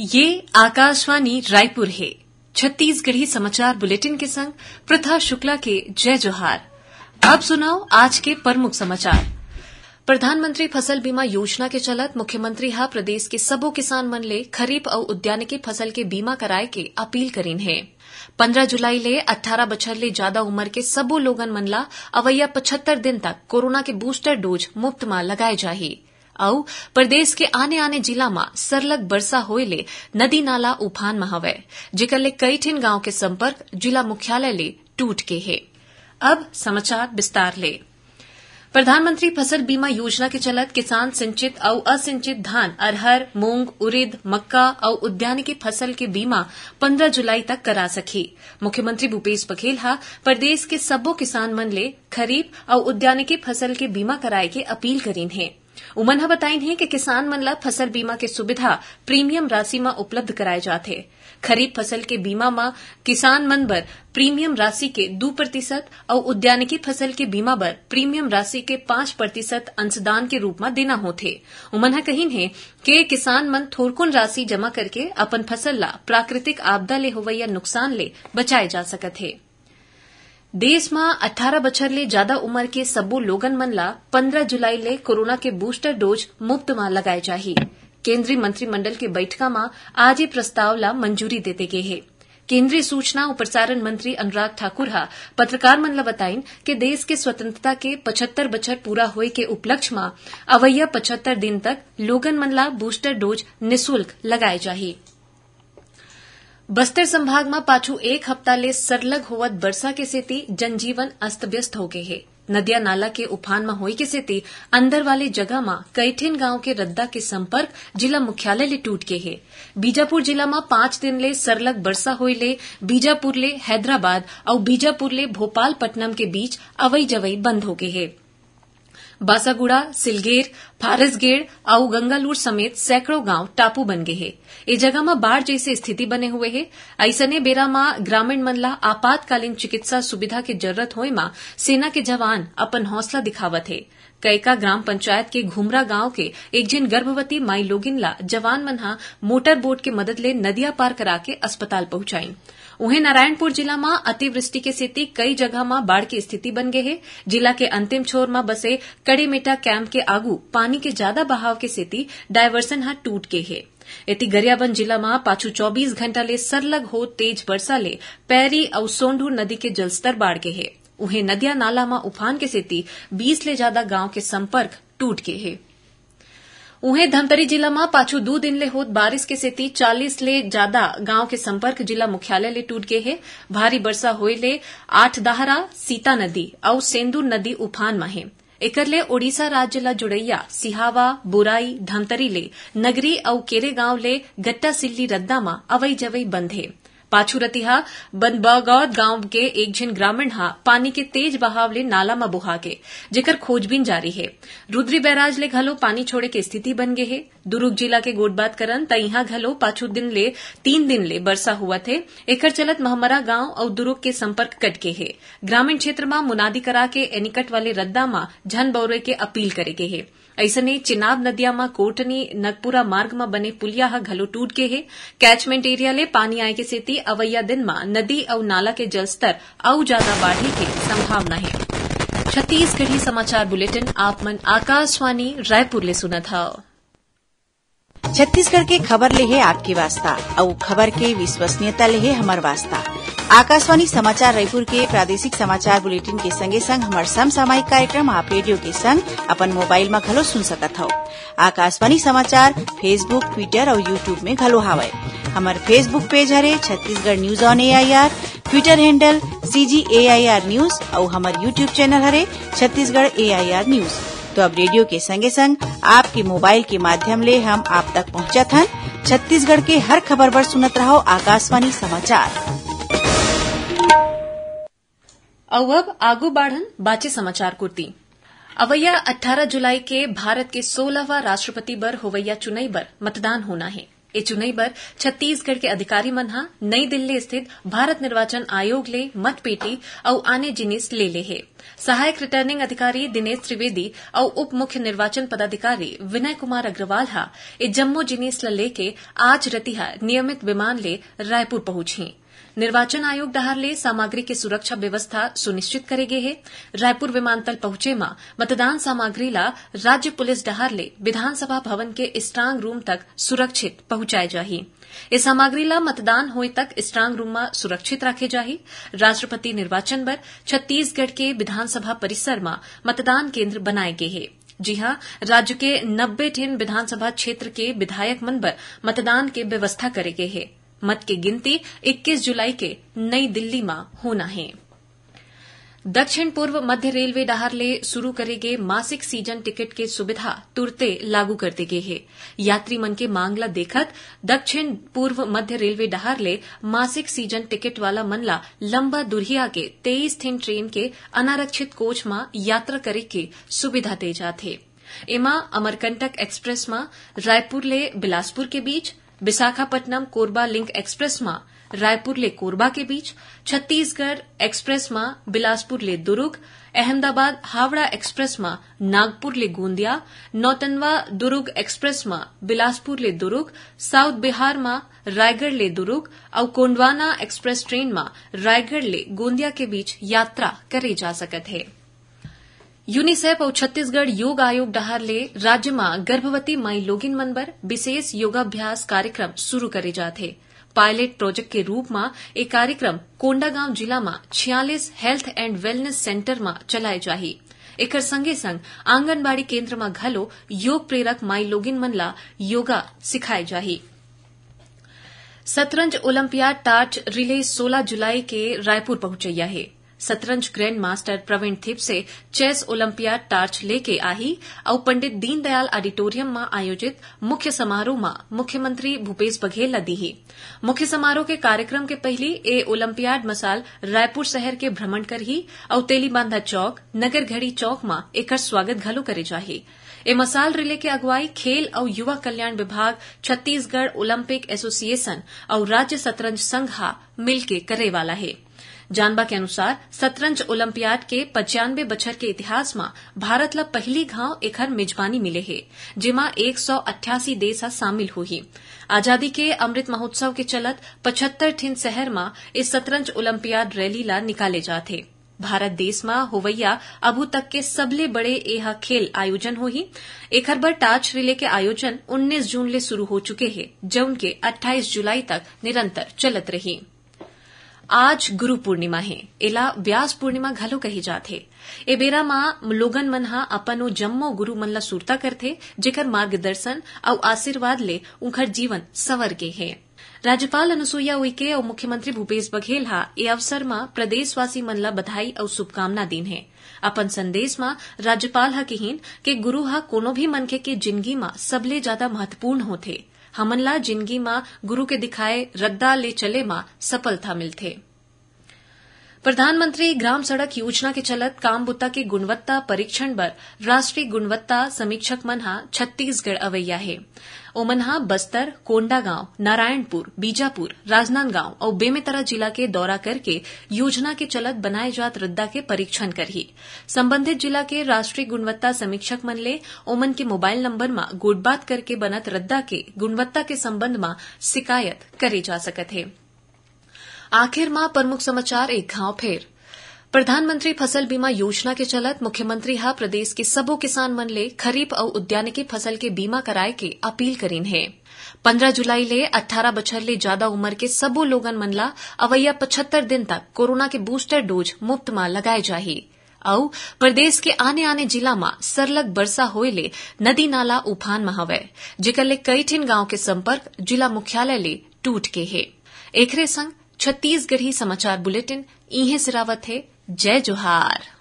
ये आकाशवाणी रायपुर है छत्तीसगढ़ी समाचार बुलेटिन के संग प्रथा शुक्ला के जय जोहार अब सुनाओ आज के प्रमुख समाचार प्रधानमंत्री फसल बीमा योजना के चलत मुख्यमंत्री हा प्रदेश के सबो किसान मन ले खरीफ और उद्यानिकी फसल के बीमा कराए के अपील करीन है पन्द्रह जुलाई ले अट्ठारह बछर ले ज्यादा उम्र के सबो लोगन मनला अवैया पचहत्तर दिन तक कोरोना के बूस्टर डोज मुफ्त में लगाए जाही આવું પ્રદેશ કે આને આને જિલ્લામાં સરલગ बरसा हो नदी नाला उफान में हवे जेकर ले कई ठिन गांव के संपर्क जिला मुख्यालय ले टूट के है अब समाचार विस्तार ले प्रधानमंत्री फसल बीमा योजना के चलत किसान सिंचित और असिंचित धान अरहर मूंग उरिद मक्का और उद्यान की फसल के बीमा 15 जुलाई तक करा सके मुख्यमंत्री भूपेश बघेल हा प्रदेश के सबो किसान मन ले खरीफ और उद्यानिकी फसल के बीमा कराए के अपील करीन है उमन बताई बताइन हे कि किसान मन ला फसल बीमा के सुविधा प्रीमियम राशि में उपलब्ध कराए जाते खरीफ फसल के बीमा म किसान मन पर प्रीमियम राशि के दो प्रतिशत और उद्यानिकी फसल के बीमा पर प्रीमियम राशि के पांच प्रतिशत अंशदान के रूप में देना होते उमन ह है कि किसान मन थोरकुन राशि जमा करके अपन फसल ला प्राकृतिक आपदा ले होवइया नुकसान ले बचाए जा सकते हे देश अठारह અઠ્ઠાર ले ज्यादा उम्र के लोगन मन ला पन्द्रह जुलाई ले कोरोना के बूस्टर डोज मुफ्त में लगाए चाहिए केंद्रीय मंत्रिमंडल की बैठका में आज ये प्रस्ताव ला मंजूरी देते गए है केंद्रीय सूचना और प्रसारण मंत्री अनुराग ठाकुर हा पत्रकार मन बताइन कि देश के स्वतंत्रता के पचहत्तर बछर पूरा होए के उपलक्ष्य में अवैया पचहत्तर दिन तक लोगन मनला बूस्टर डोज निःशुल्क लगाए जाये बस्तर संभाग में पाछ एक हफ्ता ले सरलग હોવત वर्षा के सेती जनजीवन अस्तव्यस्त हो गए है नदिया नाला के उफान में होई के सेती अंदर वाले जगह में कैठिन गांव के रद्दा के संपर्क जिला मुख्यालय ले टूट के है बीजापुर जिला में पांच दिन ले सरलग बरसा हो ले बीजापुर ले हैदराबाद और बीजापुर ले भोपाल के बीच अवई जवई बंद हो गए है बासागुड़ा सिलगेर फारसगेड़ आउ गंगालूर समेत सैकड़ों गांव टापू बन गए हैं इस जगह में बाढ़ जैसी स्थिति बने हुए है ऐसने बेरा में ग्रामीण मनला आपातकालीन चिकित्सा सुविधा की जरूरत हो मां सेना के जवान अपन हौसला दिखावत है कैका ग्राम पंचायत के घुमरा गांव के एक जिन गर्भवती माई लोगिनला जवान मनहा मोटर बोट के मदद ले नदिया पार करा के अस्पताल पहुंचाई जिला में अतिवृष्टि के स्थिति कई जगह જગ્યામાં बाढ़ की स्थिति बन गई है जिला के अंतिम छोर में बसे कड़ेमेटा कैंप के आगू पानी के ज्यादा बहाव के सेती डायवर्सन हाथ टूट गई है गरियाबंद जिला में पाछू चौबीस घंटा ले सरलग हो तेज वर्षा ले पैरी और सोंढू नदी के जलस्तर बाढ़ गए है उन्हें नदिया नाला में उफान के सेती बीस ले ज्यादा गांव के संपर्क टूट गए हैं जिला में पाछ दो दिन ले होत बारिश के सेती चालीस ले ज्यादा गांव के संपर्क जिला मुख्यालय ले टूट गए है भारी वर्षा होए ले आठदहारा सीता नदी और सेंदूर नदी उफान में है एकर ले ओडिशा राज्य ला जुड़ैया सिहावा बुराई धमतरी ले नगरी और केरे गांव ले गट्टा सिल्ली रद्दा में अवई जवई बंद हे पाछू रतिहा बनबगौद गांव के एक झिन ग्रामीण हा पानी के तेज बहाव ले नाला बुहा के जेकर खोजबीन जारी है रुद्री बैराज ले घलो पानी छोड़े के स्थिति बन गये है दुर्ग जिला के गोडबात करन त यहां घलो पाछू दिन ले तीन दिन ले बरसा हुआ थे एकर चलत महमरा गांव और दुर्ग के संपर्क कट गे है ग्रामीण क्षेत्र में मुनादी करा के एनिकट वाले रद्दा म झन बौरे के अपील करे गये चिनाब नदिया में कोटनी नगपुरा मार्ग में बने पुलिया हा घलो टूट गए है कैचमेंट एरिया ले पानी आए के सेती अवैया दिन में नदी और नाला के जलस्तर और ज्यादा बढ़ने की संभावना है छत्तीसगढ़ी समाचार बुलेटिन आप मन आकाशवाणी रायपुर ले सुना था छत्तीसगढ़ के खबर ले है आपके वास्ता और खबर के विश्वसनीयता ले है हमार वास्ता आकाशवाणी समाचार रायपुर के प्रादेशिक समाचार बुलेटिन के संगे संग हमार समसामयिक कार्यक्रम आप रेडियो के संग अपन मोबाइल में घलो सुन सकत हो आकाशवाणी समाचार फेसबुक ट्विटर और यूट्यूब में घलो हावय हमारे फेसबुक पेज हरे Chhattisgarh news on AIR Twitter handle CG R news और हमार यूट्यूब चैनल हरे छत्तीसगढ़ एआईआर न्यूज तो अब रेडियो के संगे संग आपके मोबाइल के माध्यम ले हम आप तक पहुँचा छत्तीसगढ़ के हर खबर पर सुनत रहो आकाशवाणी समाचार अब आगू बढ़न समाचार कुर्ती अवैया 18 जुलाई के भारत के 16वां राष्ट्रपति बर होवैया चुनई बर मतदान होना है ए चुनई बर छत्तीसगढ़ के अधिकारी मन हा नई दिल्ली स्थित भारत निर्वाचन आयोग ले मतपेटी और आने जिनिस ले ले है सहायक रिटर्निंग अधिकारी दिनेश त्रिवेदी और उप मुख्य निर्वाचन पदाधिकारी विनय कुमार अग्रवाल हा ए जम्मो जिनिस ले लेके आज रतिहा नियमित विमान ले रायपुर पहुंची निर्वाचन आयोग ले सामग्री की सुरक्षा व्यवस्था सुनिश्चित गये है रायपुर विमानतल पहुंचे मां मतदान सामग्री ला राज्य पुलिस ले विधानसभा भवन के स्ट्रांग रूम तक सुरक्षित पहुंचाए जा ये ला मतदान होए तक स्ट्रांग रूम में सुरक्षित रखे जा राष्ट्रपति निर्वाचन पर छत्तीसगढ़ के विधानसभा परिसर में मतदान केन्द्र बनाये गये है जी हां राज्य के नब्बे ठिन विधानसभा क्षेत्र के विधायक मन पर मतदान के व्यवस्था करे गये हे मत की गिनती 21 जुलाई के नई दिल्ली में होना है दक्षिण पूर्व मध्य रेलवे ले शुरू करे गए मासिक सीजन टिकट के सुविधा तुरते लागू कर दी गई है यात्री मन के मांगला देखत दक्षिण पूर्व मध्य रेलवे ले मासिक सीजन टिकट वाला मनला लंबा दुरिया के तेईस थीन ट्रेन के अनारक्षित कोच में यात्रा करे के सुविधा दे जाते इमा अमरकंटक एक्सप्रेस में रायपुर ले बिलासपुर के बीच विशाखापट्टनम कोरबा लिंक एक्सप्रेस में रायपुर ले कोरबा के बीच छत्तीसगढ़ एक्सप्रेस में बिलासपुर ले दुर्ग अहमदाबाद हावड़ा एक्सप्रेस में नागपुर ले गोंदिया नौतनवा दुर्ग एक्सप्रेस में बिलासपुर ले दुर्ग साउथ बिहार में रायगढ़ ले दुर्ग और कोंडवाना एक्सप्रेस ट्रेन में रायगढ़ ले गोंदिया के बीच यात्रा करे जा सकते हैं यूनिसेफ और छत्तीसगढ़ योग आयोग डहार ले राज्य में गर्भवती माई लोगिन मन पर विशेष योगाभ्यास कार्यक्रम शुरू करे जाते पायलट प्रोजेक्ट के रूप में एक कार्यक्रम कोंडागांव जिला में छियालीस हेल्थ एंड वेलनेस सेंटर में चलाये जाही एक संगे संग आंगनबाड़ी केन्द्र में घलो योग प्रेरक माई लोगिन मनला योगा सिखाये जाही शतरंज ओलंपियाड टार्च रिले 16 जुलाई के रायपुर पहुंचैया है शतरंज ग्रैंड मास्टर प्रवीण से चेस ओलंपियाड टार्च लेके आही और पंडित दीनदयाल ऑडिटोरियम में आयोजित मुख्य समारोह में मुख्यमंत्री भूपेश बघेल ने दी ही मुख्य समारोह के कार्यक्रम के पहली ए ओलंपियाड मसाल रायपुर शहर के भ्रमण कर ही और तेलीबांधा चौक नगर घड़ी चौक में एक स्वागत घलो करे जा ए मसाल रिले के अगुवाई खेल और युवा कल्याण विभाग छत्तीसगढ़ ओलम्पिक एसोसिएशन और राज्य शतरंज संघ हा मिलके करे वाला हे जानबा के अनुसार शतरंज ओलंपियाड के पचानवे बछर के इतिहास में भारत ल पहली घाव एखर मेजबानी मिले हे जिमा एक सौ अट्ठासी देश शामिल हुई आजादी के अमृत महोत्सव के चलत पचहत्तर ठिन शहर में इस शतरंज ओलंपियाड रैली ला निकाले जाते भारत देश में होवैया अबू तक के सबले बड़े यह खेल आयोजन ही एखर बर टाच रिले के आयोजन 19 जून ले शुरू हो चुके हैं जो उनके 28 जुलाई तक निरंतर चलत रही आज गुरु पूर्णिमा हे एला व्यास पूर्णिमा घलो कही जाते ए बेरा मां लोगन मन ह अपन जम्मो गुरु मन ला सुरता करते जेकर मार्गदर्शन और आशीर्वाद ले उनखर जीवन सवर गे हे राज्यपाल अनुसुईया उइके और मुख्यमंत्री भूपेश बघेल हा ए अवसर में प्रदेशवासी मन ला बधाई और शुभकामना दीन है अपन संदेश मा राज्यपाल हा कहिन के गुरु हा कोनो भी मनखे के जिंदगी मा सबले ज्यादा महत्वपूर्ण होथे हमनला जिंदगी मां गुरु के दिखाए रद्दा ले चले मां सफलता मिलथे प्रधानमंत्री ग्राम सड़क योजना के चलत कामबुत्ता के गुणवत्ता परीक्षण बर राष्ट्रीय गुणवत्ता समीक्षक मन छत्तीसगढ़ अवैया है ओमन बस्तर कोंडागांव नारायणपुर बीजापुर राजनांदगांव और बेमेतरा जिला के दौरा करके योजना के चलत बनाए जात रद्दा के परीक्षण करही संबंधित जिला के राष्ट्रीय गुणवत्ता समीक्षक मन ले ओमन के मोबाइल नंबर में गोटबात करके बनत रद्दा के गुणवत्ता के संबंध में शिकायत करी जा सकत हे आखिर मां प्रमुख समाचार एक घाव फिर प्रधानमंत्री फसल बीमा योजना के चलत मुख्यमंत्री हा प्रदेश के सबो किसान मन ले खरीफ और उद्यानिकी फसल के बीमा कराए के अपील करीन है पन्द्रह जुलाई ले अट्ठारह बछर ले ज्यादा उम्र के सबो लोगन मन ला अवैया पचहत्तर दिन तक कोरोना के बूस्टर डोज मुफ्त में लगाए जाही औ प्रदेश के आने आने जिला में सरलग वर्षा होए ले नदी नाला उफान में हवे जेकर ले कई ठिन गांव के संपर्क जिला मुख्यालय ले टूट के है एकरे संग छत्तीसगढ़ी समाचार बुलेटिन इहे सिरावत है जय जोहार